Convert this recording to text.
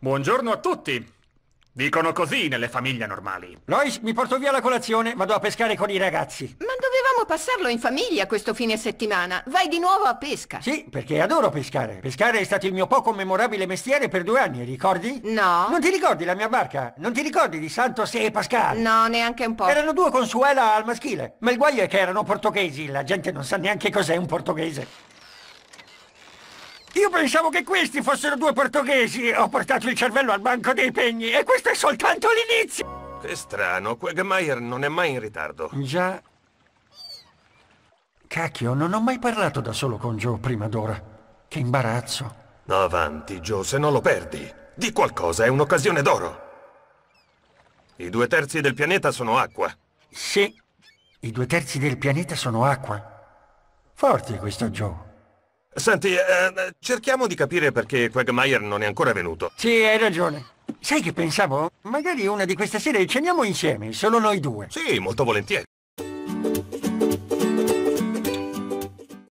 Buongiorno a tutti! Dicono così nelle famiglie normali. Lois, mi porto via la colazione, vado a pescare con i ragazzi. Ma dovevamo passarlo in famiglia questo fine settimana. Vai di nuovo a pesca. Sì, perché adoro pescare. Pescare è stato il mio poco memorabile mestiere per due anni, ricordi? No. Non ti ricordi la mia barca? Non ti ricordi di Santos e Pascal? No, neanche un po'. Erano due consuela al maschile, ma il guaio è che erano portoghesi. La gente non sa neanche cos'è un portoghese. Io pensavo che questi fossero due portoghesi. Ho portato il cervello al banco dei pegni e questo è soltanto l'inizio. Che strano, Quagmire non è mai in ritardo. Già. Cacchio, non ho mai parlato da solo con Joe prima d'ora. Che imbarazzo. Avanti, Joe, se non lo perdi. Di qualcosa, è un'occasione d'oro. I due terzi del pianeta sono acqua. Sì, i due terzi del pianeta sono acqua. Forti questo Joe. Senti, eh, cerchiamo di capire perché Quagmire non è ancora venuto. Sì, hai ragione. Sai che pensavo? Magari una di queste sere ceniamo insieme, solo noi due. Sì, molto volentieri.